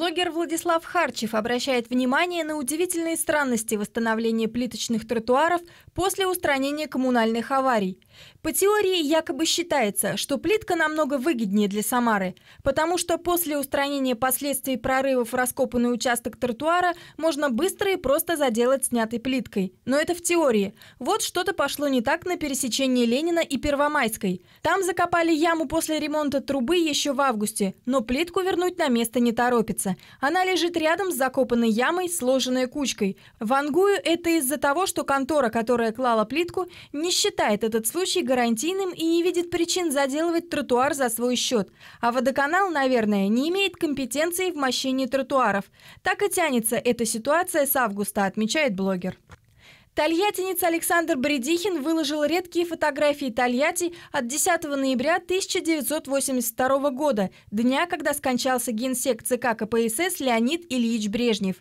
Блогер Владислав Харчев обращает внимание на удивительные странности восстановления плиточных тротуаров после устранения коммунальных аварий. По теории якобы считается, что плитка намного выгоднее для Самары, потому что после устранения последствий прорывов в раскопанный участок тротуара можно быстро и просто заделать снятой плиткой. Но это в теории. Вот что-то пошло не так на пересечении Ленина и Первомайской. Там закопали яму после ремонта трубы еще в августе, но плитку вернуть на место не торопится мяса. Она лежит рядом с закопанной ямой, сложенной кучкой. Вангую это из-за того, что контора, которая клала плитку, не считает этот случай гарантийным и не видит причин заделывать тротуар за свой счет. А водоканал, наверное, не имеет компетенции в мощении тротуаров. Так и тянется эта ситуация с августа, отмечает блогер. Тольяттинец Александр Бредихин выложил редкие фотографии Тольятти от 10 ноября 1982 года, дня, когда скончался генсек ЦК КПСС Леонид Ильич Брежнев.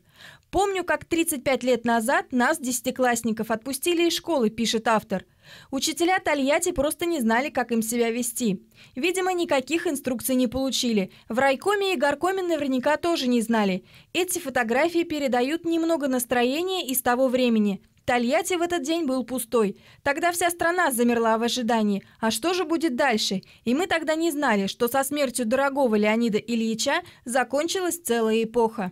«Помню, как 35 лет назад нас, десятиклассников, отпустили из школы», – пишет автор. Учителя Тольятти просто не знали, как им себя вести. Видимо, никаких инструкций не получили. В райкоме и горкоме наверняка тоже не знали. Эти фотографии передают немного настроения из того времени. Тольятти в этот день был пустой. Тогда вся страна замерла в ожидании. А что же будет дальше? И мы тогда не знали, что со смертью дорогого Леонида Ильича закончилась целая эпоха.